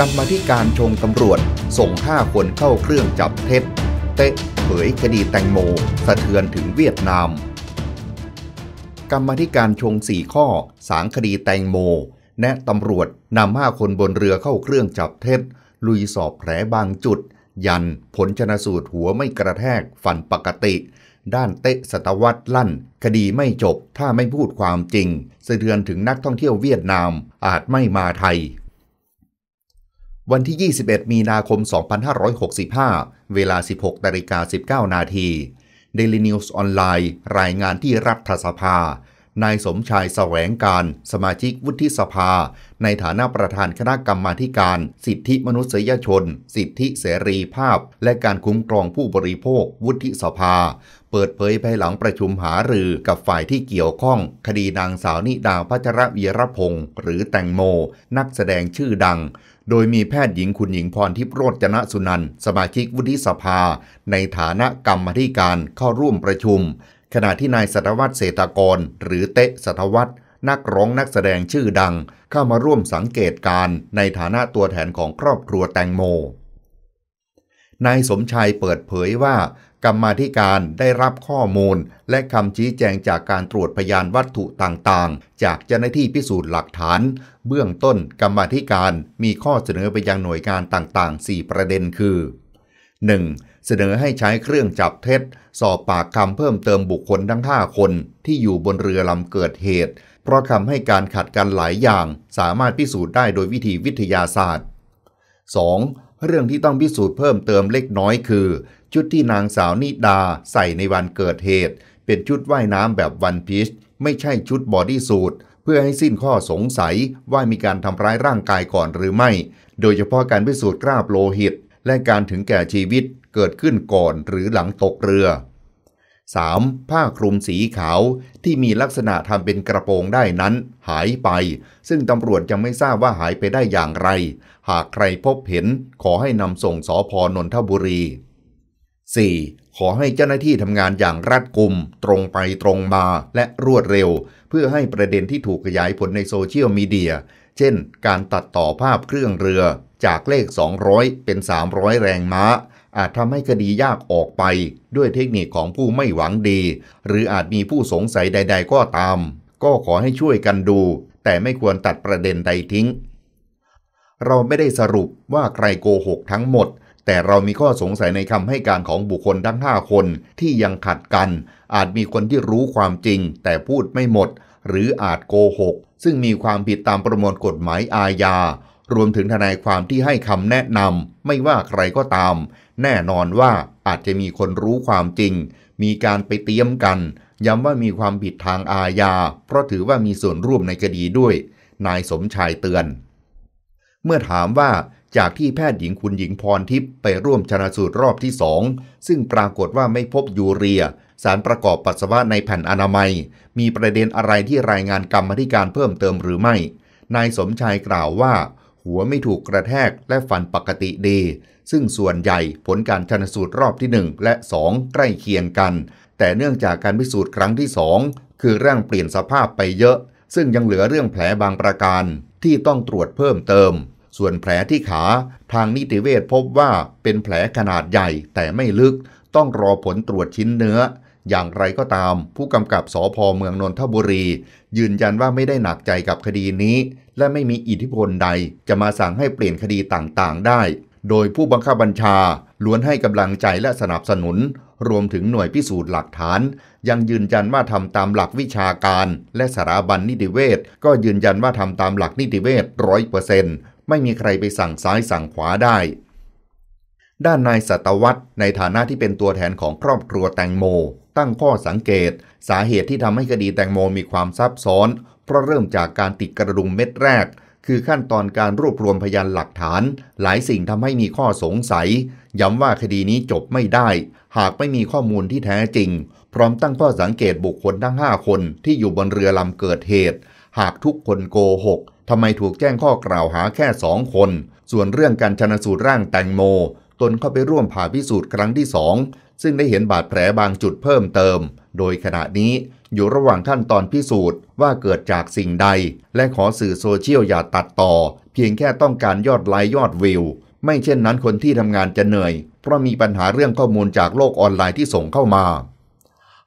กรรมธิการชงตำรวจส่ง5 คนเข้าเครื่องจับเท็จเตะเผยคดีแตงโมสะเทือนถึงเวียดนาม กรรมธิการชง 4ข้อสางคดีแตงโมแนะตำรวจ นำ 5 คนบนเรือเข้าเครื่องจับเท็จลุยสอบแผลบางจุด ยันผลชนสูตรหัวไม่กระแทกฝันปกติ ด้านเตะสตวัตลั่น คดีไม่จบ ถ้าไม่พูดความจริงสะเทือนถึงนักท่องเที่ยวเวียดนามอาจไม่มาไทยวันที่ 21 มีนาคม 2565 เวลา 16นาฬิกา19 นาที Daily News ออนไลน์ รายงานที่รัฐสภา นายสมชายแสวงการ สมาชิกวุฒิสภา ในฐานะประธานคณะกรรมาการ สิทธิมนุษยชน สิทธิเสรีภาพ และการคุ้มครองผู้บริโภควุฒิสภา เปิดเผยภายหลังประชุมหารือกับฝ่ายที่เกี่ยวข้อง คดีนางสาวนิดาพัชรวีรพงศ์หรือแตงโม นักแสดงชื่อดังโดยมีแพทย์หญิงคุณหญิงพรทิพย์โรจนสุนันสมาชิกวุฒิสภา ในฐานะกรรมธิการเข้าร่วมประชุม ขณะที่นายสัตวัตเศรษฐกร หรือเตะสัตวัตนักร้องนักแสดงชื่อดังเข้ามาร่วมสังเกตการในฐานะตัวแทนของครอบครัวแตงโมนายสมชัยเปิดเผยว่ากรรมาธิการได้รับข้อมูลและคำชี้แจงจากการตรวจพยานวัตถุต่างๆ จากเจ้าหน้าที่พิสูจน์หลักฐาน เบื้องต้นกรรมาธิการมีข้อเสนอไปยังหน่วยงานต่างๆ 4 ประเด็นคือ 1. เสนอให้ใช้เครื่องจับเท็จ สอบปากคำเพิ่มเติมบุคคลทั้ง 5 คนที่อยู่บนเรือลำเกิดเหตุ เพราะคำให้การขัดกันหลายอย่าง สามารถพิสูจน์ได้โดยวิธีวิทยาศาสตร์ 2. เรื่องที่ต้องพิสูจน์เพิ่มเติมเล็กน้อยคือชุดที่นางสาวนิดาใส่ในวันเกิดเหตุ เป็นชุดว่ายน้ำแบบวันพีชไม่ใช่ชุดบอดี้สูทเพื่อให้สิ้นข้อสงสัยว่ามีการทำร้ายร่างกายก่อนหรือไม่ โดยเฉพาะการพิสูจน์กราบโลหิต และการถึงแก่ชีวิตเกิดขึ้นก่อนหรือหลังตกเรือ 3. ผ้าคลุมสีขาวที่มีลักษณะทำเป็นกระโปรงได้นั้น หายไป ซึ่งตำรวจยังไม่ทราบว่าหายไปได้อย่างไร หากใครพบเห็นขอให้นำส่งสอพอนนทบุรี 4. ขอให้เจ้าหน้าที่ทำงานอย่างรัดกุม ตรงไปตรงมาและรวดเร็ว เพื่อให้ประเด็นที่ถูกขยายผลในโซเชียลมีเดีย เช่นการตัดต่อภาพเครื่องเรือจากเลข 200 เป็น 300 แรงม้า อาจทำให้คดียากออกไป ด้วยเทคนิคของผู้ไม่หวังดี หรืออาจมีผู้สงสัยใด ๆ ก็ตาม ก็ขอให้ช่วยกันดู แต่ไม่ควรตัดประเด็นใดทิ้งเราไม่ได้สรุปว่าใครโกหกทั้งหมดแต่เรามีข้อสงสัยในคำให้การของบุคคลทั้ง5คนที่ยังขัดกัน อาจมีคนที่รู้ความจริง แต่พูดไม่หมด หรืออาจโกหกซึ่งมีความผิดตามประมวลกฎหมายอาญา รวมถึงทนายความที่ให้คำแนะนำไม่ว่าใครก็ตาม แน่นอนว่าอาจจะมีคนรู้ความจริง มีการไปเตรียมกัน ย้ำว่ามีความผิดทางอาญา เพราะถือว่ามีส่วนร่วมในคดีด้วย นายสมชายเตือน เมื่อถามว่าจากที่แพทย์หญิงคุณหญิงพรทิพย์ไปร่วมชนะสูตรรอบที่สอง ซึ่งปรากฏว่าไม่พบยูเรีย สารประกอบปัสสาวะในแผ่นอนามัย มีประเด็นอะไรที่รายงานกรรมธิการเพิ่มเติมหรือไม่ นายสมชายกล่าวว่า หัวไม่ถูกกระแทกและฟันปกติดี ซึ่งส่วนใหญ่ผลการชนสูตรรอบที่ 1 และ 2 ใกล้เคียงกัน แต่เนื่องจากการพิสูจน์ครั้งที่ 2 คือร่างเปลี่ยนสภาพไปเยอะ ซึ่งยังเหลือเรื่องแผลบางประการที่ต้องตรวจเพิ่มเติมส่วนแผลที่ขาทางนิติเวชพบว่าเป็นแผลขนาดใหญ่แต่ไม่ลึกต้องรอผลตรวจชิ้นเนื้อ อย่างไรก็ตามผู้กำกับสอพอเมืองนนทบุรี ยืนยันว่าไม่ได้หนักใจกับคดีนี้ และไม่มีอิทธิพลใด จะมาสั่งให้เปลี่ยนคดีต่างๆ ได้ โดยผู้บังคับบัญชาล้วนให้กำลังใจและสนับสนุน รวมถึงหน่วยพิสูจน์หลักฐานยังยืนยันว่าทำตามหลักวิชาการ และสถาบันนิติเวชก็ยืนยันว่าทำตามหลักนิติเวชร้อยเปอร์เซ็นต์ไม่มีใครไปสั่งซ้ายสั่งขวาได้ ด้านนายสัตวัตในฐานะที่เป็นตัวแทนของครอบครัวแตงโม ตั้งข้อสังเกต สาเหตุที่ทำให้คดีแตงโมมีความซับซ้อน เพราะเริ่มจากการติดกระดุมเม็ดแรก คือขั้นตอนการรวบรวมพยานหลักฐาน หลายสิ่งทำให้มีข้อสงสัย ย้ำว่าคดีนี้จบไม่ได้ หากไม่มีข้อมูลที่แท้จริง พร้อมตั้งข้อสังเกตบุคคลทั้ง5 คนที่อยู่บนเรือลำเกิดเหตุ หากทุกคนโกหกทำไมถูกแจ้งข้อกล่าวหาแค่สองคน ส่วนเรื่องการชนสูตรร่างแตงโม ตนเข้าไปร่วมผ่าพิสูจน์ครั้งที่สอง ซึ่งได้เห็นบาดแผลบางจุดเพิ่มเติม โดยขณะนี้อยู่ระหว่างขั้นตอนพิสูจน์ ว่าเกิดจากสิ่งใด และขอสื่อโซเชียลอย่าตัดต่อ เพียงแค่ต้องการยอดไลค์ยอดวิว ไม่เช่นนั้นคนที่ทำงานจะเหนื่อย เพราะมีปัญหาเรื่องข้อมูลจากโลกออนไลน์ที่ส่งเข้ามา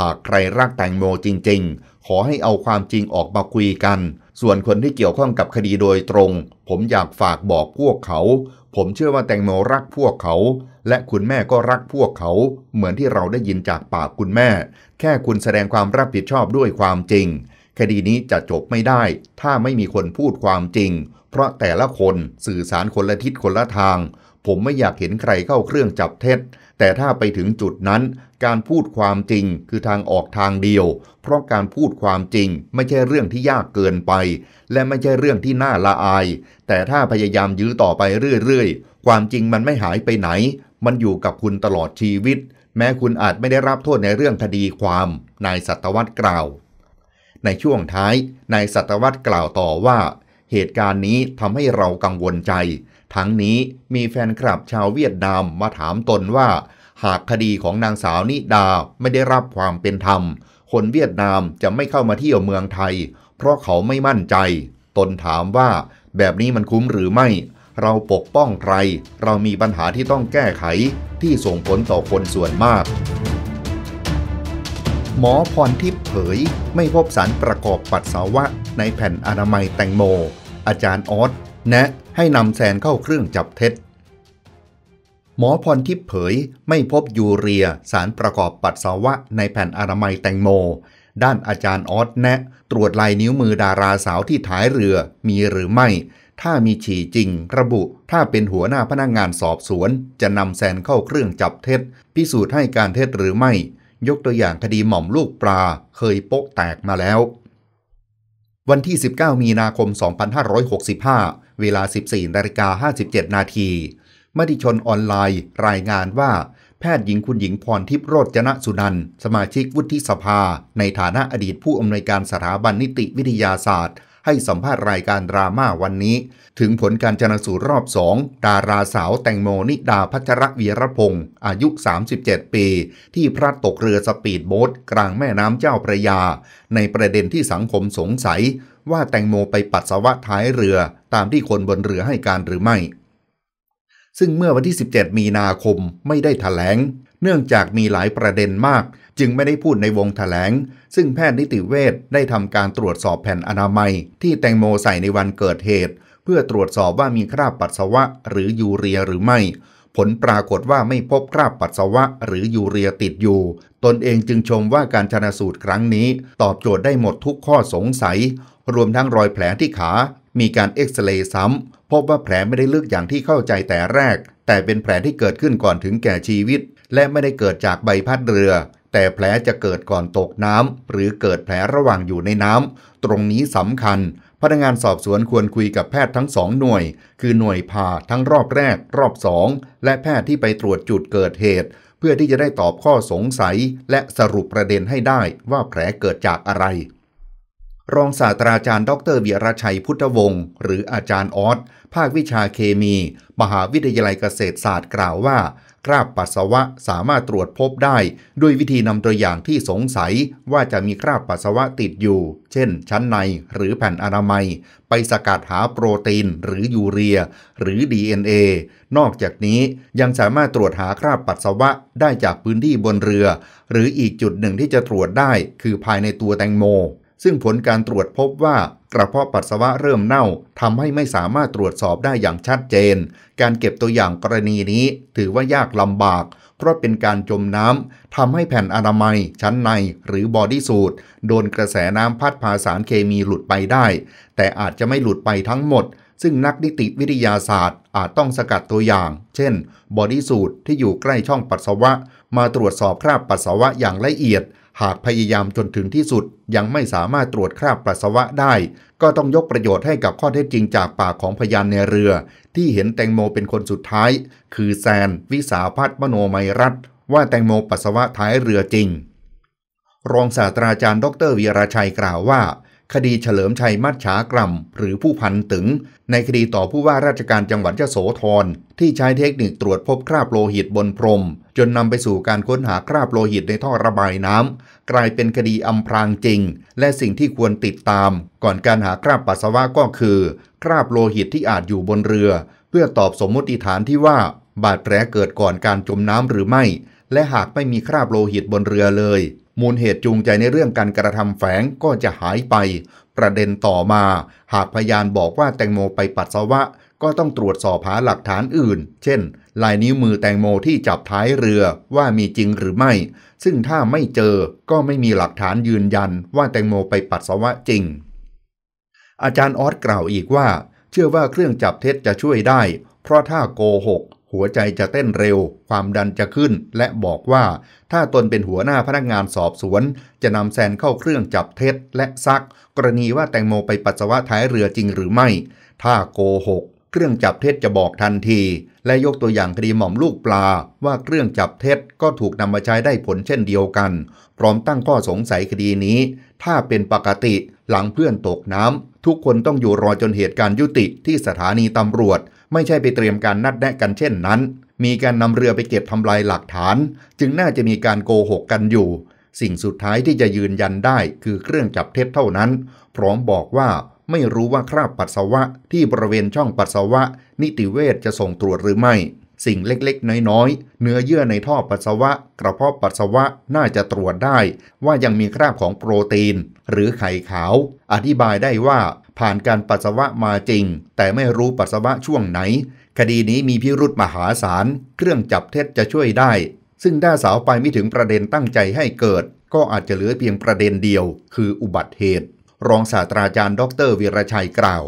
หากใครรักแตงโมจริง ๆ ขอให้เอาความจริงออกมาคุยกันส่วนคนที่เกี่ยวข้องกับคดีโดยตรง ผมอยากฝากบอกพวกเขา ผมเชื่อว่าแตงโมรักพวกเขา และคุณแม่ก็รักพวกเขา เหมือนที่เราได้ยินจากปากคุณแม่ แค่คุณแสดงความรับผิดชอบด้วยความจริง คดีนี้จะจบไม่ได้ถ้าไม่มีคนพูดความจริง เพราะแต่ละคนสื่อสารคนละทิศคนละทาง ผมไม่อยากเห็นใครเข้าเครื่องจับเท็จแต่ถ้าไปถึงจุดนั้นการพูดความจริงคือทางออกทางเดียว เพราะการพูดความจริงไม่ใช่เรื่องที่ยากเกินไป และไม่ใช่เรื่องที่น่าละอาย แต่ถ้าพยายามยื้อต่อไปเรื่อยๆความจริงมันไม่หายไปไหน มันอยู่กับคุณตลอดชีวิต แม้คุณอาจไม่ได้รับโทษในเรื่องคดีความนายสัตวัตกล่าว ในช่วงท้ายนายสัตวัตกล่าวต่อว่า เหตุการณ์นี้ทำให้เรากังวลใจทั้งนี้มีแฟนคลับชาวเวียดนามมาถามตนว่า หากคดีของนางสาวนิดาไม่ได้รับความเป็นธรรม คนเวียดนามจะไม่เข้ามาเที่ยวเมืองไทย เพราะเขาไม่มั่นใจ ตนถามว่าแบบนี้มันคุ้มหรือไม่ เราปกป้องใคร เรามีปัญหาที่ต้องแก้ไขที่ส่งผลต่อคนส่วนมาก หมอพรทิพย์เผย ไม่พบสารประกอบปัสสาวะในแผ่นอนามัยแตงโม อาจารย์ออสแนะให้นำแซนเข้าเครื่องจับเท็จ หมอพรทิพย์เผย ไม่พบยูเรียสารประกอบปัสสาวะในแผ่นอาามัยแตงโม ด้านอาจารย์ออสแนะ ตรวจลายนิ้วมือดาราสาวที่ท้ายเรือ มีหรือไม่ ถ้ามีฉี่จริง ระบุ ถ้าเป็นหัวหน้าพนักงงานสอบสวน จะนำแซนเข้าเครื่องจับเท็จ พิสูจน์ให้การเท็จหรือไม่ ยกตัวอย่างคดีหม่อมลูกปลา เคยโป๊ะแตกมาแล้ววันที่ 19 มีนาคม 2565 เวลา 14นาฬิกา57นาทีมติชนออนไลน์รายงานว่า แพทย์หญิงคุณหญิงพรทิพย์โรจนสุนันสมาชิกวุฒิสภา ในฐานะอดีตผู้อำนวยการสถาบันนิติวิทยาศาสตร์ให้สัมภาษณ์รายการดราม่าวันนี้ ถึงผลการชนสูตรรอบ 2 ดาราสาวแตงโมนิดาพัชรวีรพงศ์อายุ 37 ปี ที่พลาดตกเรือสปีดโบ๊ทกลางแม่น้ำเจ้าพระยา ในประเด็นที่สังคมสงสัยว่าแตงโมไปปัสสาวะท้ายเรือ ตามที่คนบนเรือให้การหรือไม่ซึ่งเมื่อวันที่ 17 มีนาคม ไม่ได้ถแถลงเนื่องจากมีหลายประเด็นมาก จึงไม่ได้พูดในวงถแถลงซึ่งแพทย์นิติเวชได้ทำการตรวจสอบแผ่นอนามัย ที่แตงโมใส่ในวันเกิดเหตุ เพื่อตรวจสอบว่ามีคราบปัสสาวะหรือยูเรียหรือไม่ ผลปรากฏว่าไม่พบคราบปัสสาวะหรือยูเรียติดอยู่ ตนเองจึงชมว่าการชนะสูตรครั้งนี้ตอบโจทย์ได้หมดทุกข้อสงสัย รวมทั้งรอยแผลที่ขามีการเอ็กซเรย์ซ้ำพบว่าแผลไม่ได้ลึกอย่างที่เข้าใจแต่แรก แต่เป็นแผลที่เกิดขึ้นก่อนถึงแก่ชีวิต และไม่ได้เกิดจากใบพัดเรือ แต่แผลจะเกิดก่อนตกน้ำ หรือเกิดแผลระหว่างอยู่ในน้ำ ตรงนี้สำคัญ พนักงานสอบสวนควรคุยกับแพทย์ทั้งสองหน่วย คือหน่วยผ่าทั้งรอบแรก รอบสอง และแพทย์ที่ไปตรวจจุดเกิดเหตุ เพื่อที่จะได้ตอบข้อสงสัยและสรุปประเด็นให้ได้ว่าแผลเกิดจากอะไรรองศาสตราจารย์ดรเวียรชัยพุทธวงศ์หรืออาจารย์ออสภาควิชาเคมี มหาวิทยาลัยเกษตรศาสตร์กล่าวว่า คราบปัสสาวะสามารถตรวจพบได้ ด้วยวิธีนำตัวอย่างที่สงสัยว่าจะมีคราบปัสสาวะติดอยู่ เช่น ชั้นในหรือแผ่นอนามัย ไปสกัดหาโปรตีนหรือยูเรีย หรือ DNA นอกจากนี้ยังสามารถตรวจหาคราบปัสสาวะได้จากพื้นที่บนเรือ หรืออีกจุดหนึ่งที่จะตรวจได้ คือภายในตัวแตงโมซึ่งผลการตรวจพบว่ากระเพาะปัสสาวะเริ่มเน่าทำให้ไม่สามารถตรวจสอบได้อย่างชัดเจน การเก็บตัวอย่างกรณีนี้ ถือว่ายากลำบาก เพราะเป็นการจมน้ำทำให้แผ่นอนามัย ชั้นใน หรือบอดี้สูตร โดนกระแสน้ำพัดพาสารเคมีหลุดไปได้ แต่อาจจะไม่หลุดไปทั้งหมด ซึ่งนักนิติวิทยาศาสตร์อาจต้องสกัดตัวอย่าง เช่น บอดี้สูตรที่อยู่ใกล้ช่องปัสสาวะ มาตรวจสอบคราบปัสสาวะอย่างละเอียดหากพยายามจนถึงที่สุดยังไม่สามารถตรวจคราบปัสสาวะได้ ก็ต้องยกประโยชน์ให้กับข้อเท็จจริงจากปากของพยานในเรือที่เห็นแตงโมเป็นคนสุดท้าย คือแซนวิสาพัฒน์มโนมัยรัตว่าแตงโมปัสสาวะท้ายเรือจริง รองศาสตราจารย์ดรวีรชัยกล่าวว่าคดีเฉลิมชัยมัดฉากรัมหรือผู้พันตึง ในคดีต่อผู้ว่าราชการจังหวัดยะโสธรที่ใช้เทคนิคตรวจพบคราบโลหิตบนพรม จนนำไปสู่การค้นหาคราบโลหิตในท่อระบายน้ำกลายเป็นคดีอำพรางจริง และสิ่งที่ควรติดตาม ก่อนการหาคราบปัสสาวะก็คือคราบโลหิตที่อาจอยู่บนเรือ เพื่อตอบสมมติฐานที่ว่า บาดแผลเกิดก่อนการจมน้ำหรือไม่ และหากไม่มีคราบโลหิตบนเรือเลยมูลเหตุจูงใจในเรื่องการกระทำแฝงก็จะหายไป ประเด็นต่อมา หากพยานบอกว่าแตงโมไปปัสสาวะก็ต้องตรวจสอบหาหลักฐานอื่น เช่น ลายนิ้วมือแตงโมที่จับท้ายเรือว่ามีจริงหรือไม่ ซึ่งถ้าไม่เจอก็ไม่มีหลักฐานยืนยันว่าแตงโมไปปัสสาวะจริง อาจารย์ออสกล่าวอีกว่า เชื่อว่าเครื่องจับเท็จจะช่วยได้เพราะถ้าโกหกหัวใจจะเต้นเร็ว ความดันจะขึ้นและบอกว่าถ้าตนเป็นหัวหน้าพนักงานสอบสวน จะนำแซนเข้าเครื่องจับเท็จและซักกรณีว่าแตงโมไปปัสสาวะท้ายเรือจริงหรือไม่ ถ้าโกหกเครื่องจับเท็จจะบอกทันทีและยกตัวอย่างคดีหม่อมลูกปลาว่าเครื่องจับเท็จก็ถูกนำมาใช้ได้ผลเช่นเดียวกัน พร้อมตั้งข้อสงสัยคดีนี้ ถ้าเป็นปกติหลังเพื่อนตกน้ำทุกคนต้องอยู่รอจนเหตุการณ์ยุติที่สถานีตำรวจไม่ใช่ไปเตรียมการนัดแนะกันเช่นนั้น มีการนำเรือไปเก็บทำลายหลักฐาน จึงน่าจะมีการโกหกกันอยู่ สิ่งสุดท้ายที่จะยืนยันได้คือเครื่องจับเท็จเท่านั้น พร้อมบอกว่าไม่รู้ว่าคราบปัสสาวะที่บริเวณช่องปัสสาวะนิติเวชจะส่งตรวจหรือไม่สิ่งเล็กๆ น้อยๆ เนื้อเยื่อในท่อปัสสาวะ กระเพาะปัสสาวะน่าจะตรวจได้ว่ายังมีคราบของโปรตีน หรือไข่ขาว อธิบายได้ว่าผ่านการปัสสาวะมาจริง แต่ไม่รู้ปัสสาวะช่วงไหน คดีนี้มีพิรุธมหาศาล เครื่องจับเท็จจะช่วยได้ ซึ่งด้าสาวไปไม่ถึงประเด็นตั้งใจให้เกิด ก็อาจจะเหลือเพียงประเด็นเดียว คืออุบัติเหตุ รองศาสตราจารย์ ดรวีรชัยกล่าว